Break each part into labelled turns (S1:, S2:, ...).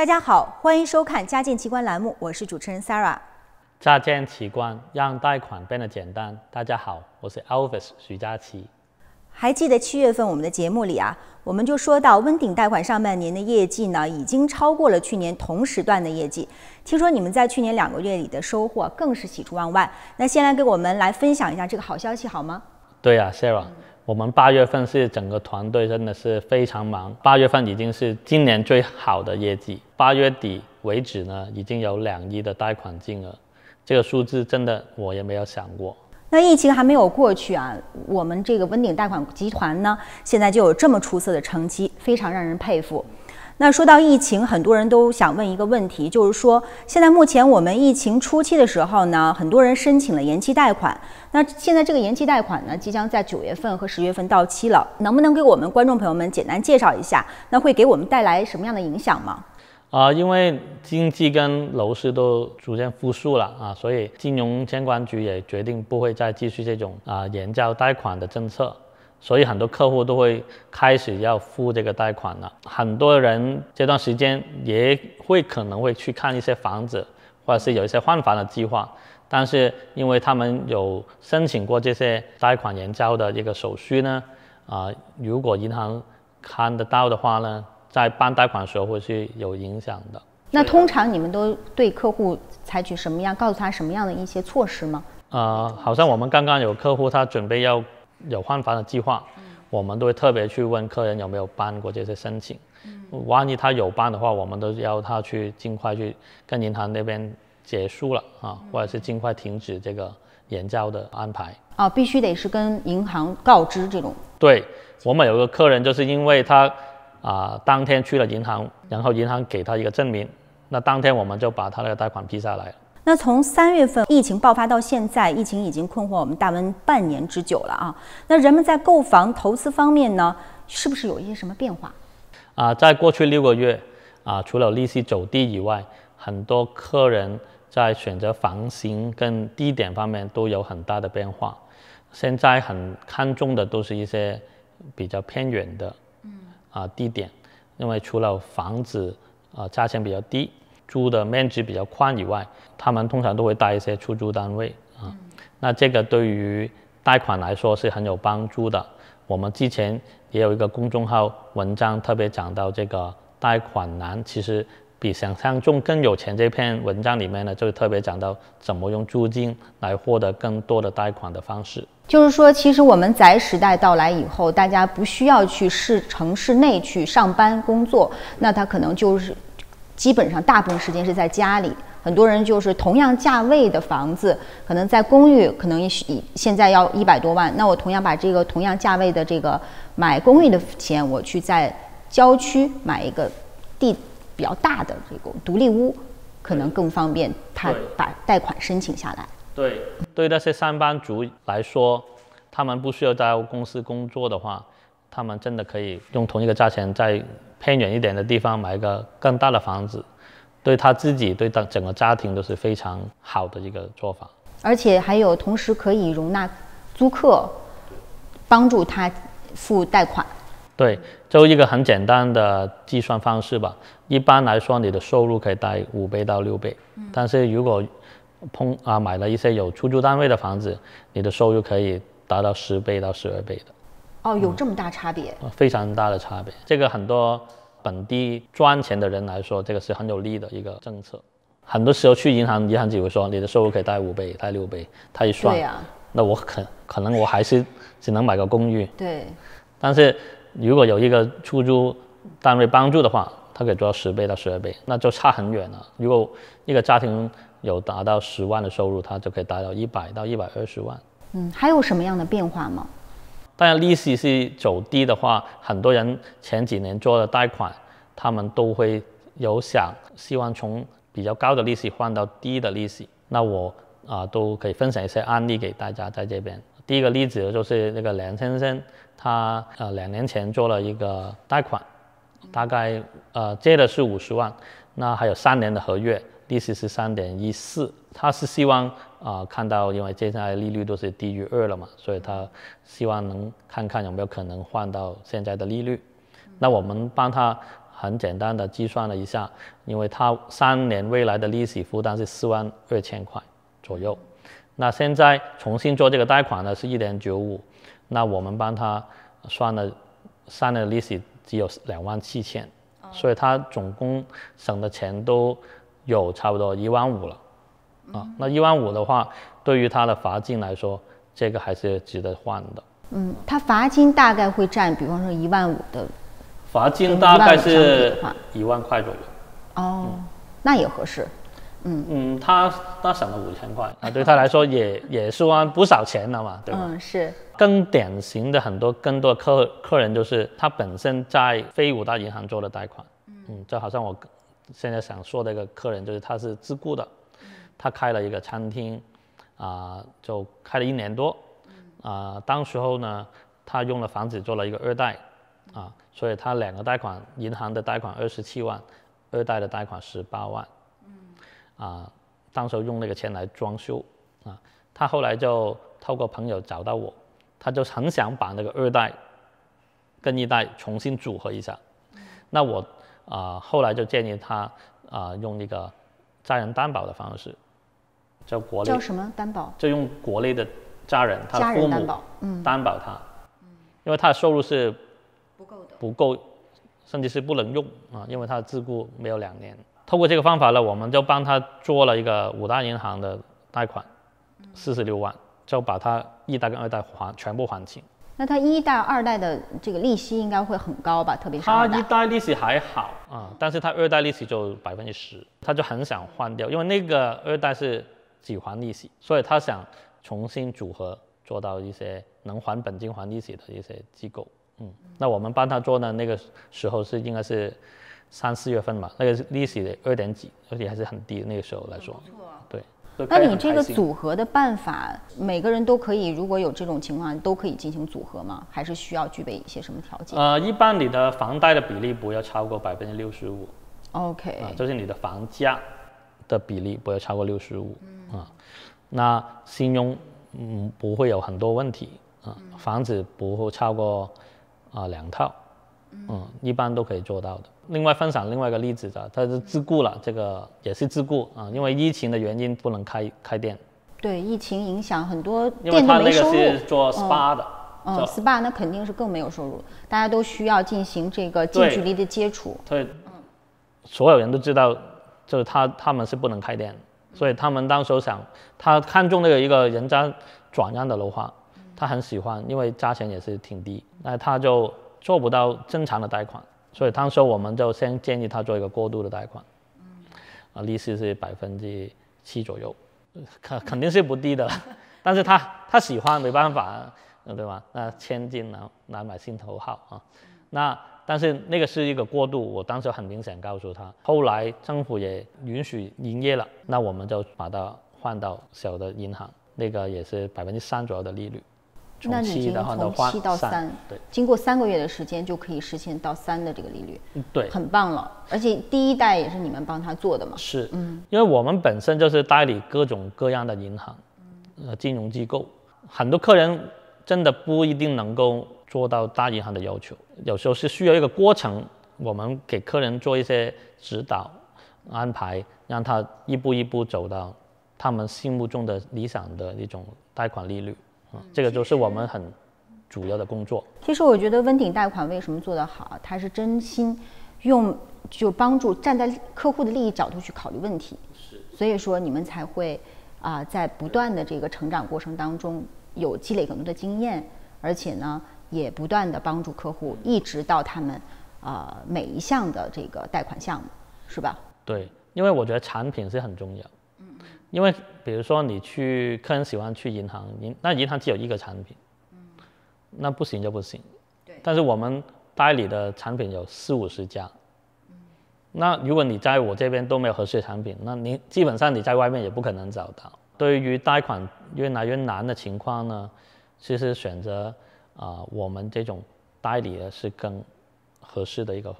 S1: 大家好，欢迎收看《家境奇观》栏目，我是主持人 Sarah。
S2: 家境奇观，让贷款变得简单。大家好，我是 Elvis 徐佳琪。
S1: 还记得七月份我们的节目里啊，我们就说到温鼎贷款上半年的业绩呢，已经超过了去年同时段的业绩。听说你们在去年两个月里的收获更是喜出望外，那先来给我们来分享一下这个好消息好吗？
S2: 对呀，Sarah。我们八月份是整个团队真的是非常忙，八月份已经是今年最好的业绩，八月底为止呢已经有两亿的贷款金额，这个数字真的我也没有想过。
S1: 那疫情还没有过去啊，我们这个温鼎贷款集团呢现在就有这么出色的成绩，非常让人佩服。那说到疫情，很多人都想问一个问题，就是说，现在目前我们疫情初期的时候呢，很多人申请了延期贷款。那现在这个延期贷款呢，即将在九月份和十月份到期了，能不能给我们观众朋友们简单介绍一下？那会给我们带来什么样的影响吗？
S2: 啊，因为经济跟楼市都逐渐复苏了啊，所以金融监管局也决定不会再继续这种啊延交贷款的政策。所以很多客户都会开始要付这个贷款了。很多人这段时间也会可能会去看一些房子，或者是有一些换房的计划。但是因为他们有申请过这些贷款延交的一个手续呢，啊，如果银行看得到的话呢，在办贷款的时候会是有影响的。
S1: 那通常你们都对客户采取什么样，告诉他什么样的一些措施吗？
S2: 呃，好像我们刚刚有客户他准备要。有换房的计划，我们都会特别去问客人有没有办过这些申请。万一他有办的话，我们都要他去尽快去跟银行那边结束了啊，或者是尽快停止这个延交的安排。
S1: 啊，必须得是跟银行告知这种。
S2: 对我们有个客人，就是因为他啊当天去了银行，然后银行给他一个证明，那当天我们就把他的贷款批下来。
S1: 那从三月份疫情爆发到现在，疫情已经困惑我们大温半年之久了啊。那人们在购房投资方面呢，是不是有一些什么变化？
S2: 啊，在过去六个月啊，除了利息走低以外，很多客人在选择房型跟地点方面都有很大的变化。现在很看重的都是一些比较偏远的，嗯，啊地点，因为除了房子，啊价钱比较低。租的面积比较宽以外，他们通常都会带一些出租单位啊。那这个对于贷款来说是很有帮助的。我们之前也有一个公众号文章，特别讲到这个贷款难，其实比想象中更有钱。这篇文章里面呢，就特别讲到怎么用租金来获得更多的贷款的方式。
S1: 就是说，其实我们宅时代到来以后，大家不需要去市城市内去上班工作，那他可能就是。基本上大部分时间是在家里，很多人就是同样价位的房子，可能在公寓，可能以现在要一百多万。那我同样把这个同样价位的这个买公寓的钱，我去在郊区买一个地比较大的这个独立屋，可能更方便他把贷款申请下来。
S2: 对，对那些上班族来说，他们不需要在公司工作的话。他们真的可以用同一个价钱在偏远一点的地方买一个更大的房子，对他自己对整个家庭都是非常好的一个做法。
S1: 而且还有同时可以容纳租客，帮助他付贷款。
S2: 对，就一个很简单的计算方式吧。一般来说，你的收入可以贷五倍到六倍，但是如果碰啊买了一些有出租单位的房子，你的收入可以达到十倍到十二倍的。
S1: 哦，有这么大差别，
S2: 非常大的差别。这个很多本地赚钱的人来说，这个是很有利的一个政策。很多时候去银行，银行只会说你的收入可以贷五倍、贷六倍，他一算，那我可可能我还是只能买个公寓。对。但是如果有一个出租单位帮助的话，他可以做到十倍到十二倍，那就差很远了。如果一个家庭有达到十万的收入，他就可以达到一百到一百二十万。
S1: 嗯，还有什么样的变化吗？
S2: 当然，利息是走低的话，很多人前几年做的贷款，他们都会有想希望从比较高的利息换到低的利息。那我啊都可以分享一些案例给大家在这边。第一个例子就是那个梁先生，他呃两年前做了一个贷款，大概呃借的是五十万。那还有三年的合约，利息是三点一四，他是希望啊看到，因为接下来利率都是低于二了嘛，所以他希望能看看有没有可能换到现在的利率。那我们帮他很简单的计算了一下，因为他三年未来的利息负担是四万二千块左右，那现在重新做这个贷款呢是一点九五，那我们帮他算了三年的利息只有两万七千。所以他总共省的钱都有差不多一万五了，啊，那一万五的话，对于他的罚金来说，这个还是值得换的。
S1: 嗯，他罚金大概会占，比方说一万五的，
S2: 罚金大概是一万块左右。
S1: 哦，那也合适。嗯嗯，他他省了
S2: 五千块啊，对他来说也也是花不少钱了嘛，对吧？嗯，是。更典型的很多更多客客人就是他本身在非五大银行做的贷款，嗯就好像我，现在想说的一个客人就是他是自雇的，他开了一个餐厅，啊，就开了一年多，啊，当时候呢他用了房子做了一个二贷，啊，所以他两个贷款，银行的贷款二十七万，二贷的贷款十八万。啊，当时候用那个钱来装修啊。他后来就透过朋友找到我，他就很想把那个二代跟一代重新组合一下。那我啊，后来就建议他啊，用那个家人担保的方式，叫国内叫什么担保？就用国内的家人，他父母担保他，因为他的收入是不够的，不够，甚至是不能用啊，因为他的自雇没有两年。透过这个方法呢，我们就帮他做了一个五大银行的贷款，四十六万，就把他一贷跟二贷还全部还清。
S1: 那他一贷、二贷的这个利息应该会很高吧？特别是他一
S2: 贷利息还好啊，但是他二贷利息就百分之十，他就很想换掉，因为那个二贷是只还利息，所以他想重新组合，做到一些能还本金还利息的一些机构。嗯，那我们帮他做呢，那个时候是应该是。三四月份嘛，那个利息二点几，而且还是很低，那个时候来说，对。
S1: 那你这个组合的办法，每个人都可以，如果有这种情况都可以进行组合吗？还是需要具备一些什么条件？
S2: 呃，一般你的房贷的比例不要超过百分之六十五。
S1: OK。就
S2: 是你的房价的比例不要超过六十五。嗯。啊，那信用嗯不会有很多问题啊，房子不会超过啊两套。嗯，一般都可以做到的。另外分享另外一个例子的，他是自雇了，这个也是自雇啊，因为疫情的原因不能开开店。
S1: 对，疫情影响很多店都没收入。因为他那个是做 SPA 的，嗯，SPA 那肯定是更没有收入，大家都需要进行这个近距离的接触。
S2: 对，嗯，所有人都知道，就是他他们是不能开店，所以他们当时想，他看中那个一个人家转让的楼花，他很喜欢，因为价钱也是挺低，那他就。做不到正常的贷款，所以当时我们就先建议他做一个过渡的贷款，啊，利息是百分之七左右，肯肯定是不低的 但是他他喜欢没办法，对吧？那千金难难买心头好啊。那但是那个是一个过渡，我当时很明显告诉他。后来政府也允许营业了，那我们就把它换到小的银行，那个也是百分之三左右的利率。那你已经从七到三，
S1: 对，经过三个月的时间就可以实现到三的这个利率，对，很棒了。而且第一代也是你们帮他做的嘛，
S2: 是，嗯，因为我们本身就是代理各种各样的银行、呃金融机构，很多客人真的不一定能够做到大银行的要求，有时候是需要一个过程，我们给客人做一些指导、安排，让他一步一步走到他们心目中的理想的一种贷款利率。这个就是我们很主要的工作。
S1: 其实我觉得温鼎贷款为什么做得好，它是真心用就帮助站在客户的利益角度去考虑问题。是。所以说你们才会啊在不断的这个成长过程当中有积累更多的经验，而且呢也不断的帮助客户一直到他们啊每一项的这个贷款项目，是吧？
S2: 对，因为我觉得产品是很重要。因为比如说你去，客人喜欢去银行，银那银行只有一个产品，那不行就不行。对。但是我们代理的产品有四五十家，嗯。那如果你在我这边都没有合适的产品，那你基本上你在外面也不可能找到。对于贷款越来越难的情况呢，其实选择啊我们这种代理的是更合适的一个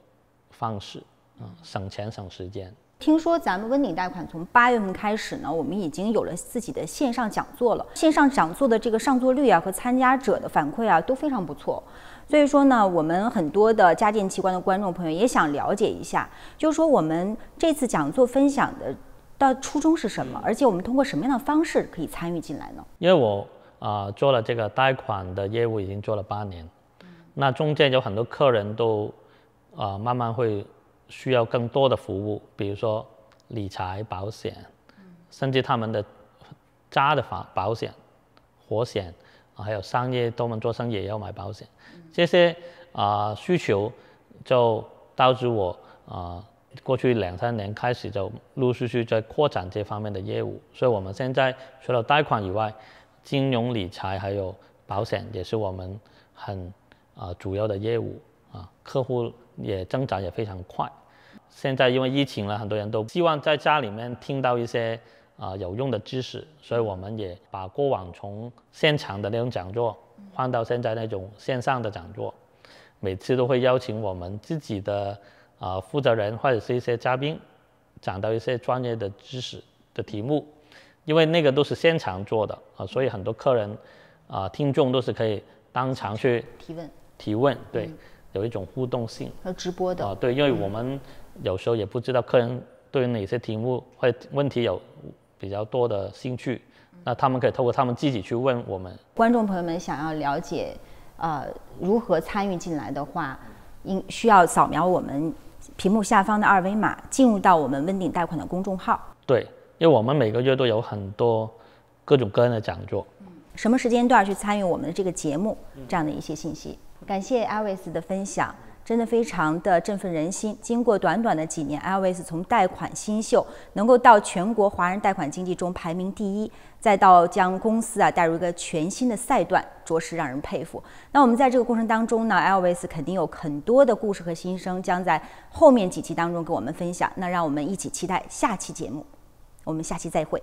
S2: 方式，嗯，省钱省时间。
S1: 听说咱们温岭贷款从八月份开始呢，我们已经有了自己的线上讲座了。线上讲座的这个上座率啊和参加者的反馈啊都非常不错，所以说呢，我们很多的家电机关的观众朋友也想了解一下，就是说我们这次讲座分享的的初衷是什么，而且我们通过什么样的方式可以参与进来呢？
S2: 因为我啊做了这个贷款的业务已经做了八年，那中间有很多客人都啊慢慢会。需要更多的服务，比如说理财、保险，甚至他们的家的房保险、活险，啊，还有商业，他们做生意也要买保险。这些啊需求就导致我啊过去两三年开始就陆陆续续在扩展这方面的业务。所以，我们现在除了贷款以外，金融理财还有保险也是我们很啊主要的业务啊，客户也增长也非常快。现在因为疫情了，很多人都希望在家里面听到一些啊有用的知识，所以我们也把过往从现场的那种讲座换到现在那种线上的讲座。每次都会邀请我们自己的啊负责人或者是一些嘉宾，讲到一些专业的知识的题目。因为那个都是现场做的啊，所以很多客人啊听众都是可以当场去提问提问，对，有一种互动性。呃，直播的啊，对，因为我们。有时候也不知道客人对哪些题目或问题有比较多的兴趣，那他们可以透过他们自己去问我们。
S1: 观众朋友们想要了解，呃，如何参与进来的话，应需要扫描我们屏幕下方的二维码，进入到我们温鼎贷款的公众号。
S2: 对，因为我们每个月都有很多各种各样的讲座。
S1: 什么时间段去参与我们的这个节目？这样的一些信息。感谢艾维斯的分享。真的非常的振奋人心。经过短短的几年，LVS 从贷款新秀能够到全国华人贷款经济中排名第一，再到将公司啊带入一个全新的赛段，着实让人佩服。那我们在这个过程当中呢，LVS 肯定有很多的故事和心声，将在后面几期当中跟我们分享。那让我们一起期待下期节目，我们下期再会。